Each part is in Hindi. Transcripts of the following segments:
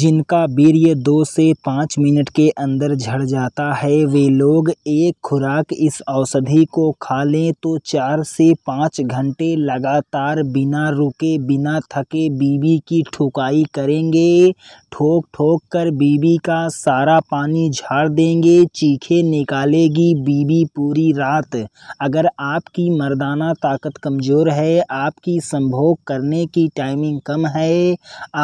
जिनका वीर्य दो से पाँच मिनट के अंदर झड़ जाता है वे लोग एक खुराक इस औषधि को खा लें तो चार से पाँच घंटे लगातार बिना रुके बिना थके बीवी की ठुकाई करेंगे ठोक ठोक कर बीवी का सारा पानी झाड़ देंगे चीखे निकालेगी बीवी पूरी रात अगर आपकी मर्दाना ताकत कमज़ोर है आपकी संभोग करने की टाइमिंग कम है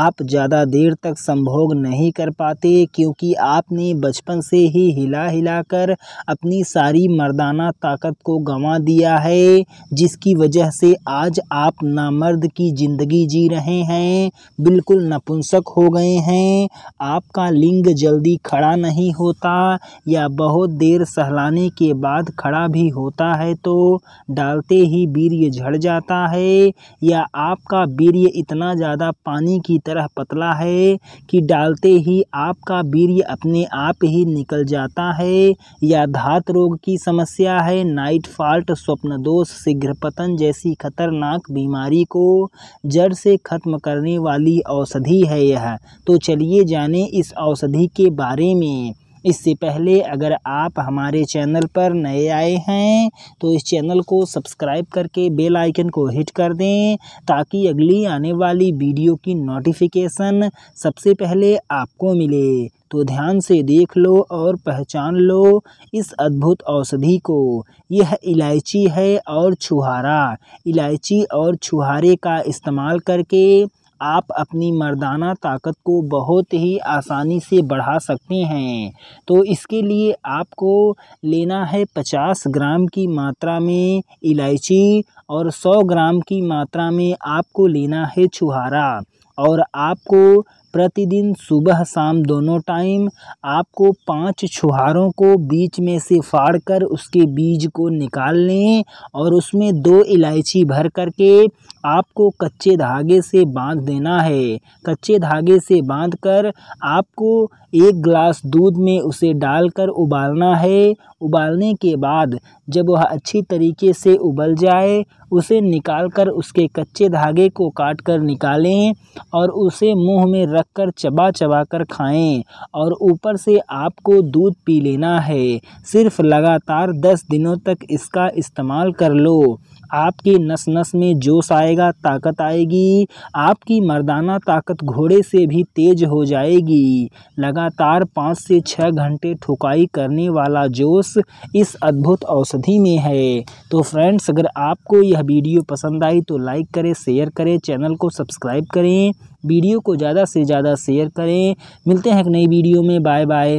आप ज़्यादा देर तक सम संभोग नहीं कर पाते क्योंकि आपने बचपन से ही हिला हिला कर अपनी सारी मर्दाना ताकत को गंवा दिया है जिसकी वजह से आज आप नामर्द की ज़िंदगी जी रहे हैं बिल्कुल नपुंसक हो गए हैं आपका लिंग जल्दी खड़ा नहीं होता या बहुत देर सहलाने के बाद खड़ा भी होता है तो डालते ही वीर्य झड़ जाता है या आपका वीर्य इतना ज़्यादा पानी की तरह पतला है कि डालते ही आपका वीर्य अपने आप ही निकल जाता है या धात रोग की समस्या है नाइट फॉल्ट स्वप्न दोष शीघ्र पतन जैसी खतरनाक बीमारी को जड़ से खत्म करने वाली औषधि है यह तो चलिए जाने इस औषधि के बारे में इससे पहले अगर आप हमारे चैनल पर नए आए हैं तो इस चैनल को सब्सक्राइब करके बेल आइकन को हिट कर दें ताकि अगली आने वाली वीडियो की नोटिफिकेशन सबसे पहले आपको मिले तो ध्यान से देख लो और पहचान लो इस अद्भुत औषधि को यह इलायची है और छुहारा इलायची और छुहारे का इस्तेमाल करके आप अपनी मर्दाना ताकत को बहुत ही आसानी से बढ़ा सकते हैं तो इसके लिए आपको लेना है पचास ग्राम की मात्रा में इलायची और सौ ग्राम की मात्रा में आपको लेना है छुहारा और आपको प्रतिदिन सुबह शाम दोनों टाइम आपको पांच छुहारों को बीच में से फाड़ कर उसके बीज को निकाल लें और उसमें दो इलायची भर करके आपको कच्चे धागे से बांध देना है कच्चे धागे से बांधकर आपको एक गिलास दूध में उसे डालकर उबालना है उबालने के बाद जब वह अच्छी तरीके से उबल जाए उसे निकालकर उसके कच्चे धागे को काट कर निकालें और उसे मुंह में रखकर चबा चबा कर खाएँ और ऊपर से आपको दूध पी लेना है सिर्फ लगातार दस दिनों तक इसका इस्तेमाल कर लो आपके नस नस में जोश आएगा ताकत आएगी आपकी मर्दाना ताकत घोड़े से भी तेज हो जाएगी लगातार पाँच से छः घंटे ठुकाई करने वाला जोश इस अद्भुत औषधि में है तो फ्रेंड्स अगर आपको यह वीडियो पसंद आई तो लाइक करें शेयर करें चैनल को सब्सक्राइब करें वीडियो को ज़्यादा से ज़्यादा शेयर करें मिलते हैं एक नई वीडियो में बाय बाय